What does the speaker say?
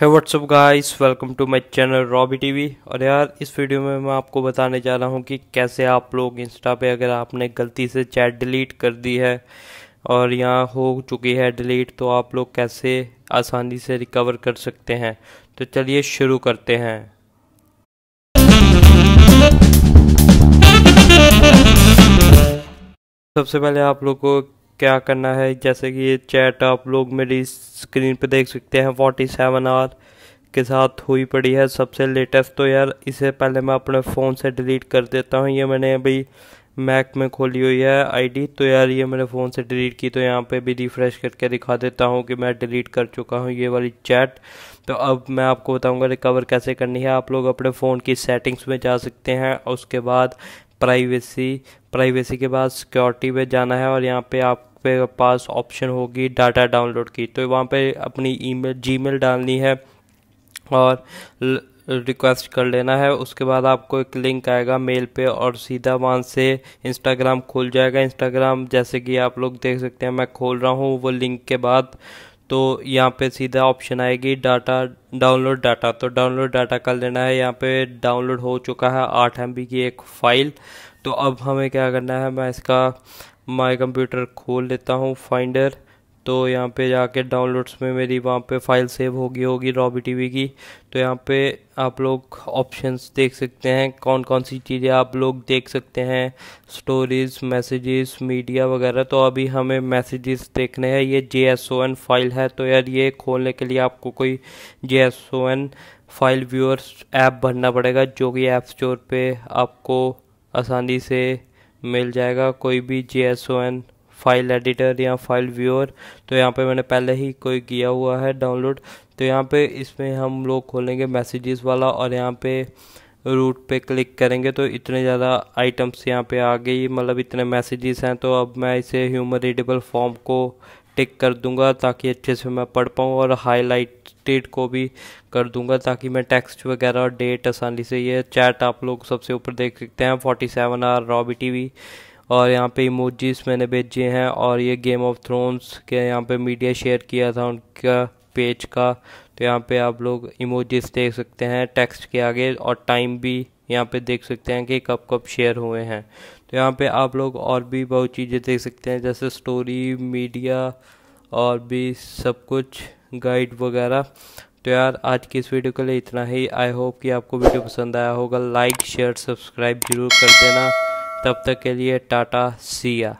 है what's up guys welcome to my channel Robby TV और यार इस वीडियो में मैं आपको बताने जा रहा हूँ कि कैसे आप लोग इंस्टा पे अगर आपने गलती से चैट डिलीट कर दी है और यहाँ हो चुकी है डिलीट तो आप लोग कैसे आसानी से रिकवर कर सकते हैं तो चलिए शुरू करते हैं सबसे पहले आप लोग को क्या करना है जैसे कि ये चैट आप लोग मेरी स्क्रीन पे देख सकते हैं फोर्टी सेवन आर के साथ हुई पड़ी है सबसे लेटेस्ट तो यार इसे पहले मैं अपने फ़ोन से डिलीट कर देता हूँ ये मैंने अभी मैक में खोली हुई है आईडी तो यार ये मैंने फ़ोन से डिलीट की तो यहाँ पे भी रिफ़्रेश करके दिखा देता हूँ कि मैं डिलीट कर चुका हूँ ये वाली चैट तो अब मैं आपको बताऊँगा रिकवर कैसे करनी है आप लोग अपने फ़ोन की सेटिंग्स में जा सकते हैं उसके बाद प्राइवेसी प्राइवेसी के बाद सिक्योरिटी में जाना है और यहाँ पे आप पे पास ऑप्शन होगी डाटा डाउनलोड की तो वहाँ पे अपनी ईमेल जीमेल डालनी है और रिक्वेस्ट कर लेना है उसके बाद आपको एक लिंक आएगा मेल पे और सीधा वहाँ से इंस्टाग्राम खुल जाएगा इंस्टाग्राम जैसे कि आप लोग देख सकते हैं मैं खोल रहा हूँ वो लिंक के बाद तो यहाँ पे सीधा ऑप्शन आएगी डाटा डाउनलोड डाटा तो डाउनलोड डाटा कर लेना है यहाँ पे डाउनलोड हो चुका है आठ एम की एक फ़ाइल तो अब हमें क्या करना है मैं इसका माय कंप्यूटर खोल लेता हूँ फाइंडर तो यहाँ पे जाके डाउनलोड्स में मेरी वहाँ पे फाइल सेव होगी होगी रॉबी टीवी की तो यहाँ पे आप लोग ऑप्शंस देख सकते हैं कौन कौन सी चीज़ें आप लोग देख सकते हैं स्टोरीज मैसेजेस मीडिया वगैरह तो अभी हमें मैसेजेस देखने हैं ये जे फाइल है तो यार ये खोलने के लिए आपको कोई जे फाइल व्यूअर्स ऐप भरना पड़ेगा जो कि ऐप स्टोर पर आपको आसानी से मिल जाएगा कोई भी जे फाइल एडिटर या फाइल व्यूअर तो यहाँ पे मैंने पहले ही कोई किया हुआ है डाउनलोड तो यहाँ पे इसमें हम लोग खोलेंगे मैसेजेस वाला और यहाँ पे रूट पे क्लिक करेंगे तो इतने ज़्यादा आइटम्स यहाँ पे आ गई मतलब इतने मैसेजेस हैं तो अब मैं इसे ह्यूमन रीडेबल फॉर्म को टिक कर दूंगा ताकि अच्छे से मैं पढ़ पाऊँ और हाईलाइटेड को भी कर दूंगा ताकि मैं टेक्स्ट वगैरह और डेट आसानी से ये चैट आप लोग सबसे ऊपर देख सकते हैं forty seven R Robby T और यहाँ पे इमोजीज मैंने भेजे हैं और ये गेम ऑफ थ्रोन्स के यहाँ पे मीडिया शेयर किया था उनका पेज का तो यहाँ पे आप लोग इमोजीज देख सकते हैं टेक्स्ट के आगे और टाइम भी यहाँ पे देख सकते हैं कि कब कब शेयर हुए हैं तो यहाँ पे आप लोग और भी बहुत चीज़ें देख सकते हैं जैसे स्टोरी मीडिया और भी सब कुछ गाइड वगैरह तो यार आज की इस वीडियो के लिए इतना ही आई होप कि आपको वीडियो पसंद आया होगा लाइक शेयर सब्सक्राइब जरूर कर देना तब तक के लिए टाटा सिया